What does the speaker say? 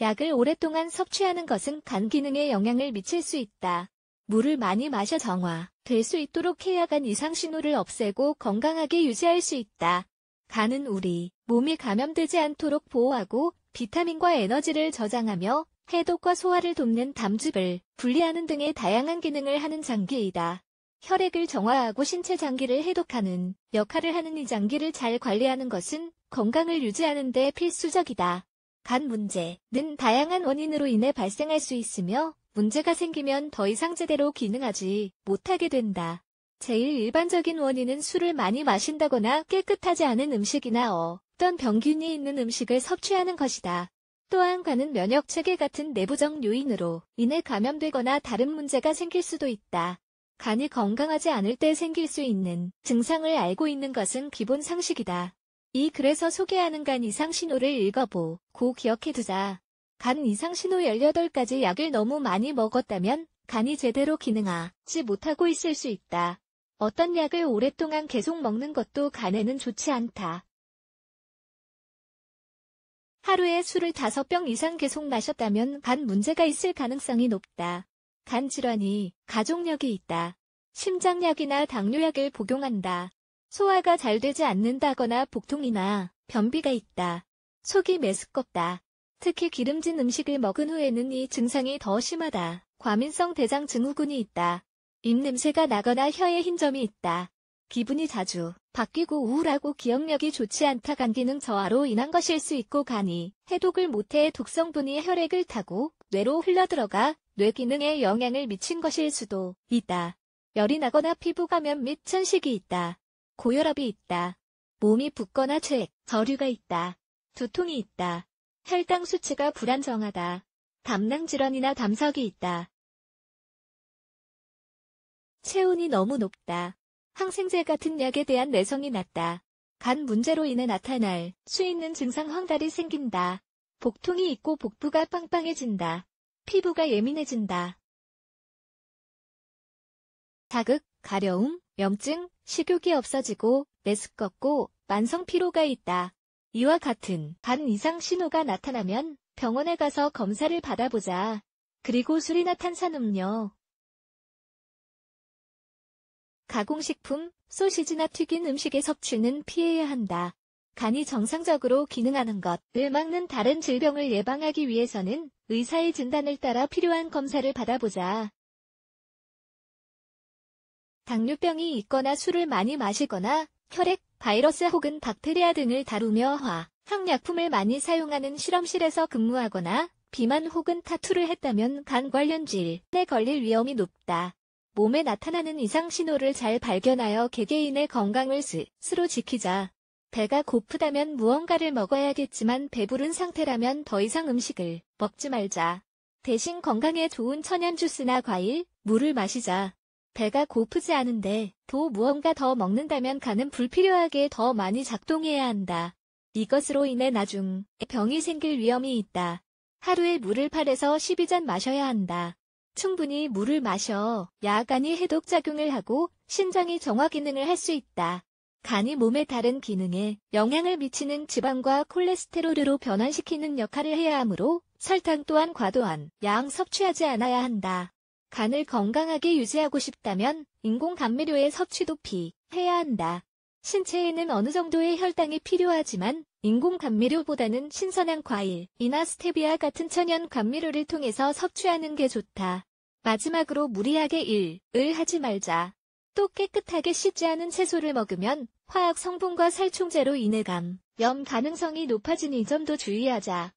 약을 오랫동안 섭취하는 것은 간 기능에 영향을 미칠 수 있다. 물을 많이 마셔 정화, 될 수 있도록 해야 간 이상 신호를 없애고 건강하게 유지할 수 있다. 간은 우리 몸이 감염되지 않도록 보호하고 비타민과 에너지를 저장하며 해독과 소화를 돕는 담즙을 분리하는 등의 다양한 기능을 하는 장기이다. 혈액을 정화하고 신체 장기를 해독하는 역할을 하는 이 장기를 잘 관리하는 것은 건강을 유지하는 데 필수적이다. 간 문제는 다양한 원인으로 인해 발생할 수 있으며 문제가 생기면 더 이상 제대로 기능하지 못하게 된다. 제일 일반적인 원인은 술을 많이 마신다거나 깨끗하지 않은 음식이나 어떤 병균이 있는 음식을 섭취하는 것이다. 또한 간은 면역 체계 같은 내부적 요인으로 인해 감염되거나 다른 문제가 생길 수도 있다. 간이 건강하지 않을 때 생길 수 있는 증상을 알고 있는 것은 기본 상식이다. 이 글에서 소개하는 간 이상 신호를 읽어보, 고 기억해두자. 간 이상 신호 18가지 약을 너무 많이 먹었다면 간이 제대로 기능하지 못하고 있을 수 있다. 어떤 약을 오랫동안 계속 먹는 것도 간에는 좋지 않다. 하루에 술을 5병 이상 계속 마셨다면 간 문제가 있을 가능성이 높다. 간 질환이 가족력이 있다. 심장약이나 당뇨약을 복용한다. 소화가 잘 되지 않는다거나 복통이나 변비가 있다. 속이 메스껍다. 특히 기름진 음식을 먹은 후에는 이 증상이 더 심하다. 과민성 대장 증후군이 있다. 입냄새가 나거나 혀에 흰 점이 있다. 기분이 자주 바뀌고 우울하고 기억력이 좋지 않다 간 기능 저하로 인한 것일 수 있고 간이 해독을 못해 독성분이 혈액을 타고 뇌로 흘러들어가 뇌 기능에 영향을 미친 것일 수도 있다. 열이 나거나 피부 감염 및 천식이 있다. 고혈압이 있다. 몸이 붓거나 체액, 저류가 있다. 두통이 있다. 혈당 수치가 불안정하다. 담낭 질환이나 담석이 있다. 체온이 너무 높다. 항생제 같은 약에 대한 내성이 낮다. 간 문제로 인해 나타날 수 있는 증상 황달이 생긴다. 복통이 있고 복부가 빵빵해진다. 피부가 예민해진다. 자극, 가려움, 염증, 식욕이 없어지고 메스껍고 만성 피로가 있다. 이와 같은 간 이상 신호가 나타나면 병원에 가서 검사를 받아보자. 그리고 술이나 탄산음료, 가공식품, 소시지나 튀긴 음식의 섭취는 피해야 한다. 간이 정상적으로 기능하는 것을 막는 다른 질병을 예방하기 위해서는 의사의 진단을 따라 필요한 검사를 받아보자. 당뇨병이 있거나 술을 많이 마시거나 혈액, 바이러스 혹은 박테리아 등을 다루며 화, 항약품을 많이 사용하는 실험실에서 근무하거나 비만 혹은 타투를 했다면 간 관련 질에 걸릴 위험이 높다. 몸에 나타나는 이상 신호를 잘 발견하여 개개인의 건강을 스스로 지키자. 배가 고프다면 무언가를 먹어야겠지만 배부른 상태라면 더 이상 음식을 먹지 말자. 대신 건강에 좋은 천연 주스나 과일, 물을 마시자. 배가 고프지 않은데 도 무언가 더 먹는다면 간은 불필요하게 더 많이 작동해야 한다. 이것으로 인해 나중 병이 생길 위험이 있다. 하루에 물을 8에서 12잔 마셔야 한다. 충분히 물을 마셔 야 간이 해독작용을 하고 신장이 정화 기능을 할 수 있다. 간이 몸의 다른 기능에 영향을 미치는 지방과 콜레스테롤으로 변환시키는 역할을 해야 하므로 설탕 또한 과도한 양 섭취하지 않아야 한다. 간을 건강하게 유지하고 싶다면 인공감미료의 섭취도 피해야 한다. 신체에는 어느 정도의 혈당이 필요하지만 인공감미료보다는 신선한 과일이나 스테비아 같은 천연 감미료를 통해서 섭취하는 게 좋다. 마지막으로 무리하게 일을 하지 말자. 또 깨끗하게 씻지 않은 채소를 먹으면 화학 성분과 살충제로 인해 감, 염 가능성이 높아진 이 점도 주의하자.